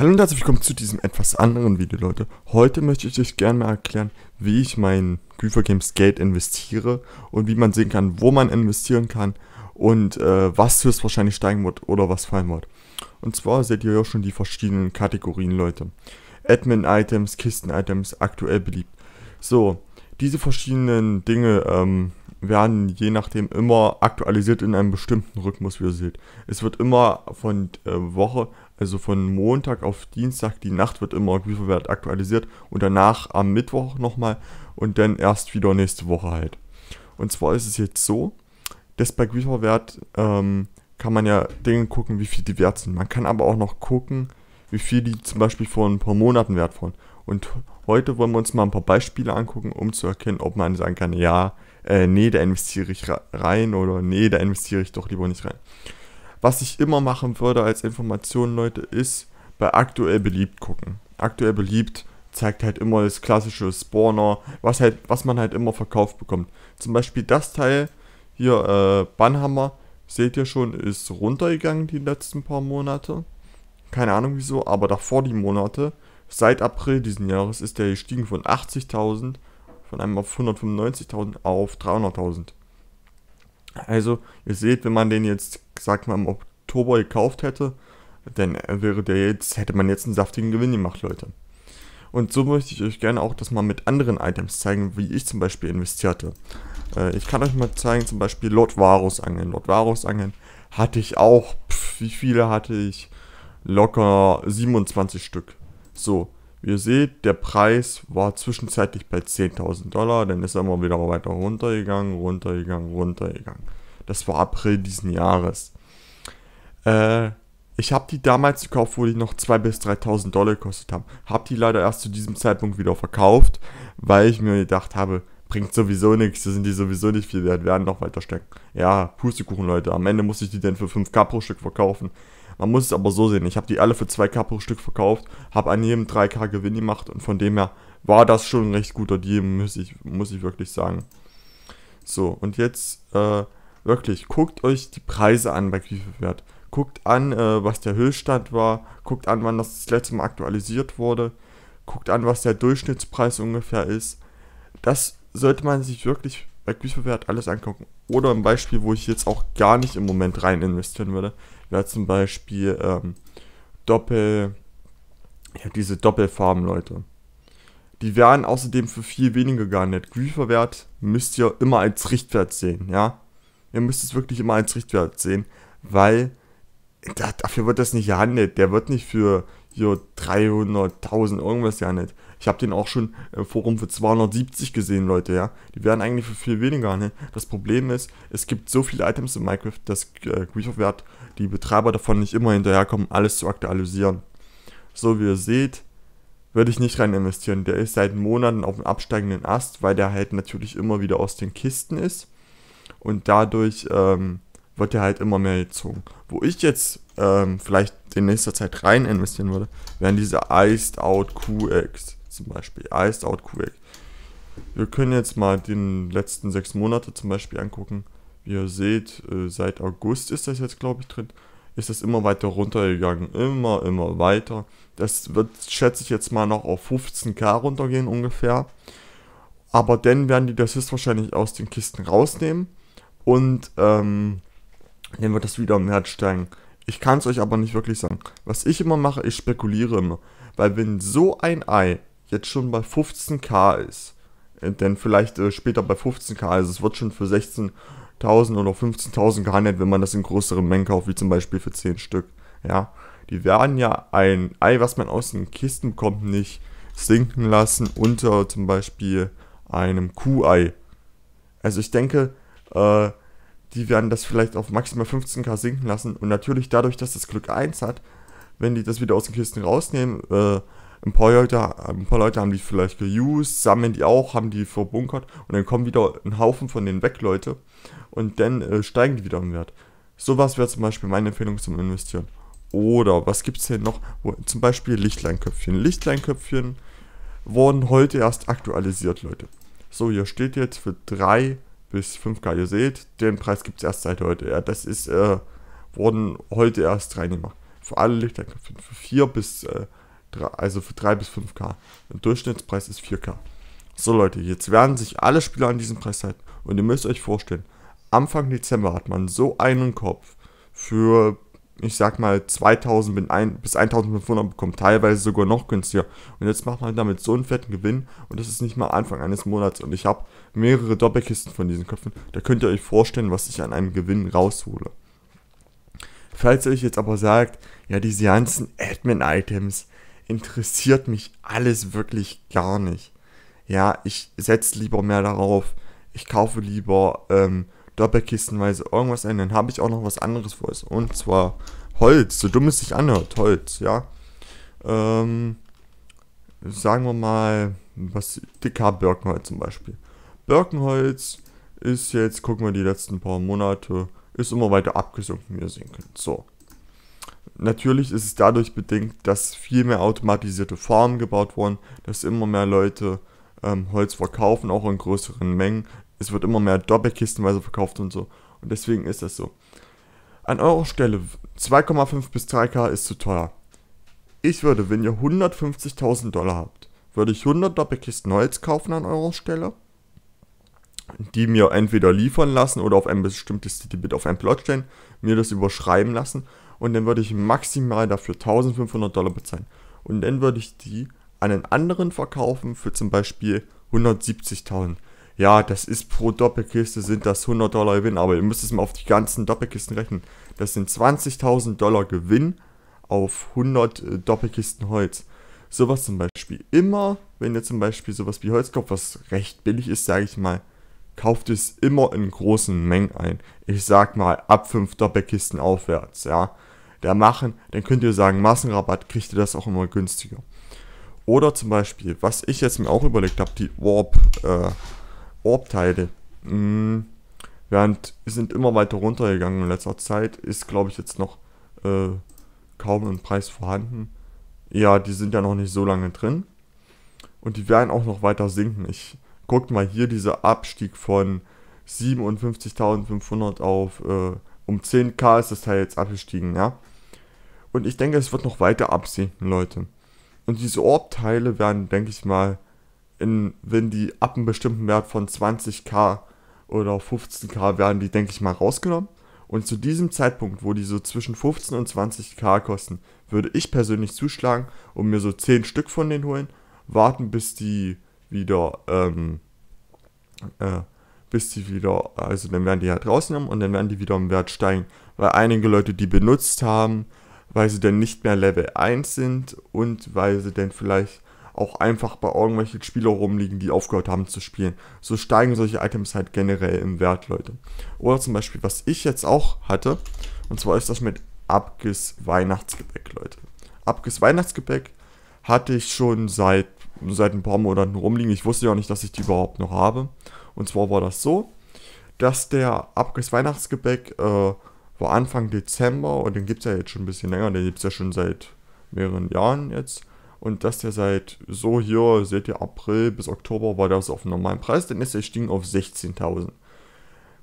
Hallo und herzlich willkommen zu diesem etwas anderen Video, Leute. Heute möchte ich euch gerne mal erklären, wie ich mein Küfer Games Geld investiere und wie man sehen kann, wo man investieren kann und äh, was wahrscheinlich steigen wird oder was fallen wird. Und zwar seht ihr ja schon die verschiedenen Kategorien, Leute. Admin-Items, Kisten-Items, aktuell beliebt. So, diese verschiedenen Dinge ähm, werden je nachdem immer aktualisiert in einem bestimmten Rhythmus, wie ihr seht. Es wird immer von äh, Woche, also von Montag auf Dienstag, die Nacht wird immer Grieferwert aktualisiert und danach am Mittwoch nochmal und dann erst wieder nächste Woche halt. Und zwar ist es jetzt so, dass bei Grieferwert ähm, kann man ja Dinge gucken, wie viel die wert sind. Man kann aber auch noch gucken, wie viel die zum Beispiel vor ein paar Monaten wert waren. Und heute wollen wir uns mal ein paar Beispiele angucken, um zu erkennen, ob man sagen kann, ja, äh, nee, da investiere ich rein oder nee, da investiere ich doch lieber nicht rein. Was ich immer machen würde als Information, Leute, ist bei aktuell beliebt gucken. Aktuell beliebt zeigt halt immer das klassische Spawner, was, halt, was man halt immer verkauft bekommt. Zum Beispiel das Teil hier, äh, Bannhammer, seht ihr schon, ist runtergegangen die letzten paar Monate. Keine Ahnung wieso, aber davor die Monate, seit April diesen Jahres, ist der gestiegen von 80.000 von einem auf 195.000 auf 300.000. Also, ihr seht, wenn man den jetzt, sag mal, im Oktober gekauft hätte, dann wäre der jetzt, hätte man jetzt einen saftigen Gewinn gemacht, Leute. Und so möchte ich euch gerne auch das mal mit anderen Items zeigen, wie ich zum Beispiel investierte. Äh, ich kann euch mal zeigen, zum Beispiel Lord Varus angeln. Lord Varus angeln hatte ich auch, pff, wie viele hatte ich? Locker 27 Stück. So, wie ihr seht, der Preis war zwischenzeitlich bei 10.000 Dollar, dann ist er immer wieder weiter runtergegangen, runtergegangen, runtergegangen. Das war April diesen Jahres. Äh, ich habe die damals gekauft, wo die noch 2.000 bis 3.000 Dollar gekostet haben. Habe die leider erst zu diesem Zeitpunkt wieder verkauft, weil ich mir gedacht habe, bringt sowieso nichts, da sind die sowieso nicht viel wert, werden noch weiter stecken. Ja, Pustekuchen, Leute. Am Ende muss ich die denn für 5k pro Stück verkaufen. Man muss es aber so sehen. Ich habe die alle für 2K pro Stück verkauft, habe an jedem 3K Gewinn gemacht und von dem her war das schon ein recht guter Deal, muss ich, muss ich wirklich sagen. So, und jetzt äh, wirklich, guckt euch die Preise an bei Griefewert. Guckt an, äh, was der Höchststand war. Guckt an, wann das, das letzte Mal aktualisiert wurde. Guckt an, was der Durchschnittspreis ungefähr ist. Das sollte man sich wirklich bei Griefewert alles angucken. Oder ein Beispiel, wo ich jetzt auch gar nicht im Moment rein investieren würde, wäre zum Beispiel ähm, Doppel, ja, diese Doppelfarben, Leute. Die wären außerdem für viel weniger gehandelt. Grieferwert müsst ihr immer als Richtwert sehen, ja. Ihr müsst es wirklich immer als Richtwert sehen, weil da, dafür wird das nicht gehandelt. Der wird nicht für 300.000 irgendwas gehandelt. Ich habe den auch schon im Forum für 270 gesehen, Leute, ja. Die werden eigentlich für viel weniger ne. Das Problem ist, es gibt so viele Items in Minecraft, dass äh, Wert die Betreiber davon nicht immer hinterherkommen, alles zu aktualisieren. So wie ihr seht, würde ich nicht rein investieren. Der ist seit Monaten auf dem absteigenden Ast, weil der halt natürlich immer wieder aus den Kisten ist. Und dadurch ähm, wird der halt immer mehr gezogen. Wo ich jetzt ähm, vielleicht in nächster Zeit rein investieren würde, wären diese Iced Out QX zum Beispiel Iced Out Quake. Wir können jetzt mal den letzten sechs Monate zum Beispiel angucken. Wie ihr seht, äh, seit August ist das jetzt, glaube ich, drin. Ist das immer weiter runtergegangen. Immer, immer weiter. Das wird, schätze ich jetzt mal, noch auf 15k runtergehen ungefähr. Aber dann werden die das ist wahrscheinlich aus den Kisten rausnehmen. Und ähm, dann wird das wieder im Wert steigen. Ich kann es euch aber nicht wirklich sagen. Was ich immer mache, ich spekuliere immer. Weil wenn so ein Ei jetzt schon bei 15k ist. Äh, denn vielleicht äh, später bei 15k, also es wird schon für 16.000 oder 15.000 gehandelt, wenn man das in größeren Mengen kauft, wie zum Beispiel für 10 Stück. Ja, die werden ja ein Ei, was man aus den Kisten bekommt, nicht sinken lassen unter zum Beispiel einem Kuhei. Also ich denke, äh, die werden das vielleicht auf maximal 15k sinken lassen. Und natürlich dadurch, dass das Glück 1 hat, wenn die das wieder aus den Kisten rausnehmen, äh, ein paar Leute, ein paar Leute haben die vielleicht geused, sammeln die auch, haben die verbunkert und dann kommen wieder ein Haufen von denen weg, Leute. Und dann äh, steigen die wieder im Wert. Sowas wäre zum Beispiel meine Empfehlung zum Investieren. Oder was gibt es denn noch? Wo, zum Beispiel Lichtleinköpfchen. Lichtleinköpfchen wurden heute erst aktualisiert, Leute. So, hier steht jetzt für 3 bis 5K. Ihr seht, den Preis gibt es erst seit heute. Ja, das ist, äh, wurden heute erst reingemacht. Für alle Lichtleinköpfchen. Für 4 bis äh, also für 3 bis 5K. Der Durchschnittspreis ist 4K. So Leute, jetzt werden sich alle Spieler an diesem Preis halten. Und ihr müsst euch vorstellen, Anfang Dezember hat man so einen Kopf für, ich sag mal, 2000 bis 1500 bekommen, teilweise sogar noch günstiger. Und jetzt macht man damit so einen fetten Gewinn und das ist nicht mal Anfang eines Monats. Und ich habe mehrere Doppelkisten von diesen Köpfen. Da könnt ihr euch vorstellen, was ich an einem Gewinn raushole. Falls ihr euch jetzt aber sagt, ja, diese ganzen Admin-Items, interessiert mich alles wirklich gar nicht. Ja, ich setze lieber mehr darauf. Ich kaufe lieber ähm, doppelkistenweise irgendwas ein. Dann habe ich auch noch was anderes vor. Und zwar Holz, so dumm es sich anhört, Holz, ja. Ähm, sagen wir mal, was DK Birkenholz zum Beispiel. Birkenholz ist jetzt, gucken wir die letzten paar Monate, ist immer weiter abgesunken, wie ihr sehen könnt. So, Natürlich ist es dadurch bedingt, dass viel mehr automatisierte Farmen gebaut wurden, dass immer mehr Leute ähm, Holz verkaufen, auch in größeren Mengen. Es wird immer mehr Doppelkistenweise verkauft und so. Und deswegen ist das so. An eurer Stelle 2,5 bis 3K ist zu teuer. Ich würde, wenn ihr 150.000 Dollar habt, würde ich 100 Doppelkisten Holz kaufen an eurer Stelle, die mir entweder liefern lassen oder auf ein bestimmtes Titelbit auf ein Plot stellen, mir das überschreiben lassen und dann würde ich maximal dafür 1500 Dollar bezahlen. Und dann würde ich die an einen anderen verkaufen für zum Beispiel 170.000. Ja, das ist pro Doppelkiste sind das 100 Dollar Gewinn, aber ihr müsst es mal auf die ganzen Doppelkisten rechnen. Das sind 20.000 Dollar Gewinn auf 100 äh, Doppelkisten Holz. Sowas zum Beispiel. Immer, wenn ihr zum Beispiel sowas wie Holz kauft, was recht billig ist, sage ich mal, kauft es immer in großen Mengen ein. Ich sag mal ab 5 Doppelkisten aufwärts, ja da machen, dann könnt ihr sagen, Massenrabatt kriegt ihr das auch immer günstiger. Oder zum Beispiel, was ich jetzt mir auch überlegt habe, die Orb, äh, Orb-Teile. Hm, sind immer weiter runtergegangen in letzter Zeit, ist glaube ich jetzt noch äh, kaum im Preis vorhanden. Ja, die sind ja noch nicht so lange drin. Und die werden auch noch weiter sinken. Ich guckt mal hier dieser Abstieg von 57.500 auf äh, um 10k ist das Teil jetzt abgestiegen, ja. Und ich denke, es wird noch weiter absinken, Leute. Und diese Orbteile werden, denke ich mal, in, wenn die ab einem bestimmten Wert von 20k oder 15k werden die, denke ich mal, rausgenommen. Und zu diesem Zeitpunkt, wo die so zwischen 15 und 20k kosten, würde ich persönlich zuschlagen und mir so 10 Stück von denen holen, warten, bis die wieder, ähm, äh, bis die wieder, also dann werden die halt rausgenommen und dann werden die wieder im Wert steigen. Weil einige Leute die benutzt haben, weil sie denn nicht mehr Level 1 sind und weil sie denn vielleicht auch einfach bei irgendwelchen Spielern rumliegen, die aufgehört haben zu spielen. So steigen solche Items halt generell im Wert, Leute. Oder zum Beispiel, was ich jetzt auch hatte, und zwar ist das mit Abges Weihnachtsgebäck, Leute. Abges Weihnachtsgebäck hatte ich schon seit, seit ein paar Monaten rumliegen. Ich wusste ja auch nicht, dass ich die überhaupt noch habe. Und zwar war das so, dass der Abges Weihnachtsgebäck äh, war Anfang Dezember und den gibt es ja jetzt schon ein bisschen länger, den gibt es ja schon seit mehreren Jahren jetzt. Und dass der seit so hier, seht ihr, April bis Oktober war das auf normalen Preis, dann ist er gestiegen auf 16.000.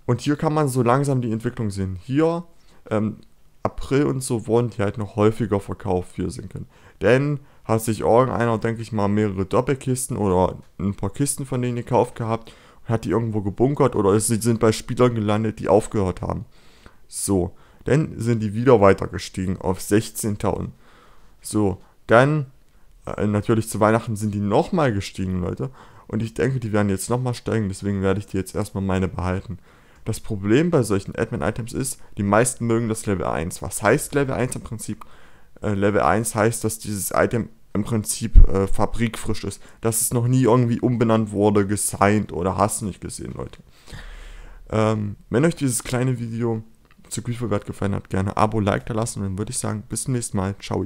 Und hier kann man so langsam die Entwicklung sehen. Hier, ähm, April und so wurden die halt noch häufiger verkauft, wir sinken. Denn hat sich irgendeiner, denke ich mal, mehrere Doppelkisten oder ein paar Kisten von denen gekauft gehabt und hat die irgendwo gebunkert oder sie sind bei Spielern gelandet, die aufgehört haben. So, dann sind die wieder weiter gestiegen auf 16.000. So, dann äh, natürlich zu Weihnachten sind die nochmal gestiegen, Leute. Und ich denke, die werden jetzt nochmal steigen, deswegen werde ich die jetzt erstmal meine behalten. Das Problem bei solchen Admin-Items ist, die meisten mögen das Level 1. Was heißt Level 1 im Prinzip? Äh, Level 1 heißt, dass dieses Item im Prinzip äh, fabrikfrisch ist. Dass es noch nie irgendwie umbenannt wurde, gesigned oder hast du nicht gesehen, Leute. Ähm, wenn euch dieses kleine Video Zirkelschwerwert gefallen hat, gerne Abo, Like da lassen und dann würde ich sagen, bis zum nächsten Mal. Ciao.